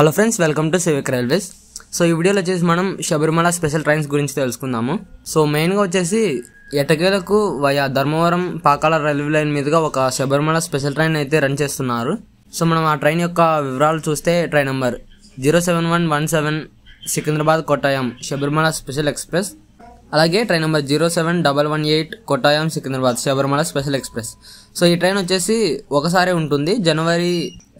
hello friends welcome to civic railways so ఈ వీడియోలో వచ్చేసి మనం శబరిమల స్పెషల్ ట్రైన్స్ గురించి తెలుసుకుందాము సో మెయిన్గా వచ్చేసి ఎటకేలకు via Dharmavaram Pakala railway line మీదుగా ఒక శబరిమల స్పెషల్ ట్రైన్ అయితే రన్ చేస్తున్నారు సో మనం ఆ ట్రైన్ యొక్క వివరాలు చూస్తే train number zero seven one one seven Secunderabad Kottayam Sabarimala special express అలాగే train number zero seven double one eight Kottayam Secunderabad Sabarimala special express so ఈ ట్రైన్ వచ్చేసి ఒకసారి ఉంటుంది జనవరి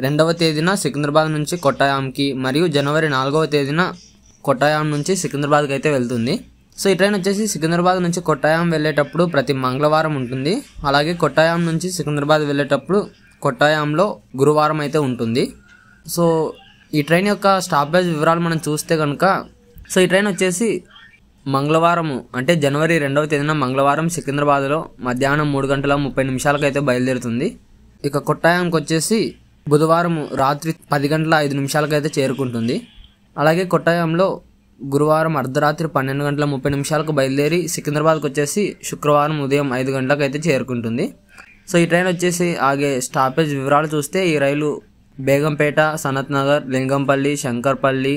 రెండవ తేదీన సికింద్రాబాద్ నుంచి కొట్టాయాంకి మరియు జనవరి నాలుగవ తేదీన కొట్టాయాం నుంచి సికింద్రాబాద్కి అయితే వెళ్తుంది సో ఈ ట్రైన్ వచ్చేసి సికింద్రాబాద్ నుంచి కొట్టాయాం వెళ్ళేటప్పుడు ప్రతి మంగళవారం ఉంటుంది అలాగే కొట్టాయాం నుంచి సికింద్రాబాద్ వెళ్ళేటప్పుడు కొట్టాయంలో గురువారం అయితే ఉంటుంది సో ఈ ట్రైన్ యొక్క స్టాపేజ్ వివరాలు మనం చూస్తే కనుక సో ఈ ట్రైన్ వచ్చేసి మంగళవారం అంటే జనవరి రెండవ తేదీన మంగళవారం సికింద్రాబాద్లో మధ్యాహ్నం మూడు గంటల ముప్పై నిమిషాలకైతే బయలుదేరుతుంది ఇక కొట్టాయంకి వచ్చేసి బుధవారం రాత్రి పది గంటల ఐదు నిమిషాలకైతే చేరుకుంటుంది అలాగే కొట్టాయంలో గురువారం అర్ధరాత్రి పన్నెండు గంటల ముప్పై నిమిషాలకు బయలుదేరి సికింద్రాబాద్కి వచ్చేసి శుక్రవారం ఉదయం ఐదు గంటలకు అయితే చేరుకుంటుంది సో ఈ ట్రైన్ వచ్చేసి ఆగే స్టాపేజ్ వివరాలు చూస్తే ఈ రైలు Begumpet Sanathnagar Lingampalli Shankarpalli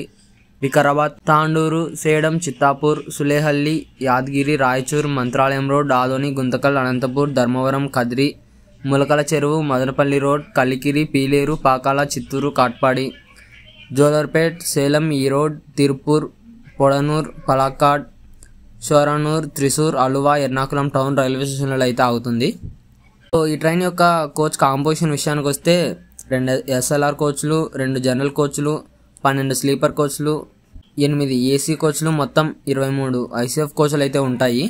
Vikarabad Tandur Sedam Chittapur Sulehalli Yadgir Raichur Mantralayam road Adoni Guntakal Anantapur Dharmavaram Kadiri Mulakalacheruvu Madanapalle road Kalikiri Piler Pakala Chittoor Katpadi Jolarpettai Salem Erode Tiruppur Podanur Palakkad Shoranur Thrissur Aluva Ernakulam town railway స్టేషన్లలో అయితే ఆగుతుంది సో ఈ ట్రైన్ యొక్క కోచ్ కాంపోజిషన్ విషయానికి వస్తే రెండు ఎస్ఎల్ఆర్ కోచ్లు రెండు జనరల్ కోచ్లు పన్నెండు స్లీపర్ కోచ్లు ఎనిమిది ఏసీ కోచ్లు మొత్తం ఇరవై మూడు ఐసీఎఫ్ కోచ్లు అయితే ఉంటాయి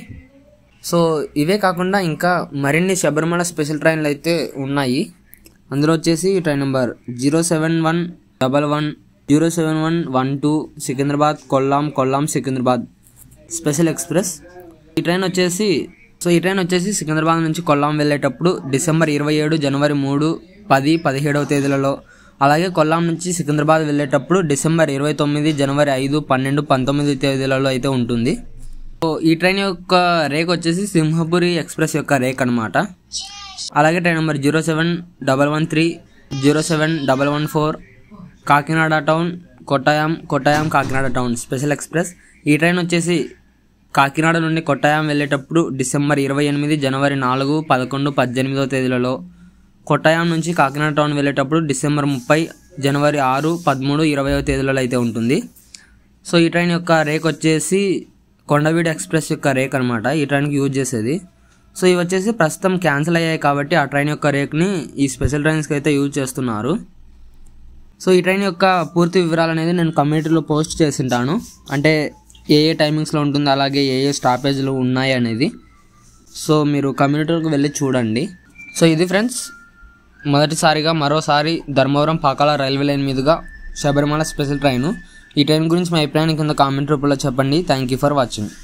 సో ఇవే కాకుండా ఇంకా మరిన్ని శబరిమల స్పెషల్ ట్రైన్లు అయితే ఉన్నాయి అందులో వచ్చేసి train number zero seven one double one zero seven one one two Secunderabad Kollam Kollam Secunderabad special express ఈ ట్రైన్ వచ్చేసి సో ఈ ట్రైన్ వచ్చేసి సికింద్రాబాద్ నుంచి కొల్లాం వెళ్ళేటప్పుడు డిసెంబర్ ఇరవై ఏడు జనవరి మూడు పది పదిహేడవ తేదీలలో అలాగే కొల్లాం నుంచి సికింద్రాబాద్ వెళ్ళేటప్పుడు డిసెంబర్ ఇరవై తొమ్మిది జనవరి ఐదు పన్నెండు పంతొమ్మిది తేదీలలో అయితే ఉంటుంది సో ఈ ట్రైన్ యొక్క రేక్ వచ్చేసి సింహపురి ఎక్స్ప్రెస్ యొక్క రేక్ అనమాట అలాగే train number zero seven double one three zero seven double one four Kakinada town Kottayam Kottayam Kakinada town special express ఈ ట్రైన్ వచ్చేసి కాకినాడ నుండి కొట్టాయం వెళ్ళేటప్పుడు డిసెంబర్ ఇరవై ఎనిమిది జనవరి నాలుగు పదకొండు పద్దెనిమిదో తేదీలలో కొట్టాయం నుంచి కాకినాడ టౌన్ వెళ్ళేటప్పుడు డిసెంబర్ ముప్పై జనవరి ఆరు పదమూడు ఇరవై తేదీలలో అయితే ఉంటుంది సో ఈ ట్రైన్ యొక్క రేక్ వచ్చేసి కొండవీడి ఎక్స్ప్రెస్ యొక్క రేక్ అనమాట ఈ ట్రైన్కి యూజ్ చేసేది సో ఇవి వచ్చేసి ప్రస్తుతం క్యాన్సిల్ అయ్యాయి కాబట్టి ఆ ట్రైన్ యొక్క రేక్ని ఈ స్పెషల్ ట్రైన్స్కి అయితే యూజ్ చేస్తున్నారు సో ఈ ట్రైన్ యొక్క పూర్తి వివరాలు అనేది నేను కమ్యూనిటీలో పోస్ట్ చేసింటాను అంటే ఏ ఏ టైమింగ్స్లో ఉంటుంది అలాగే ఏ ఏ స్టాపేజ్లు ఉన్నాయి అనేది సో మీరు కమ్యూనిటీలకు వెళ్ళి చూడండి సో ఇది ఫ్రెండ్స్ మొదటిసారిగా మరోసారి ధర్మవరం పాకాల రైల్వే లైన్ మీదుగా శబరిమల స్పెషల్ ట్రైను ఈ ట్రైన్ గురించి మీ అభిప్రాయాన్ని కింద కామెంట్ రూపంలో చెప్పండి థ్యాంక్ యూ ఫర్ వాచింగ్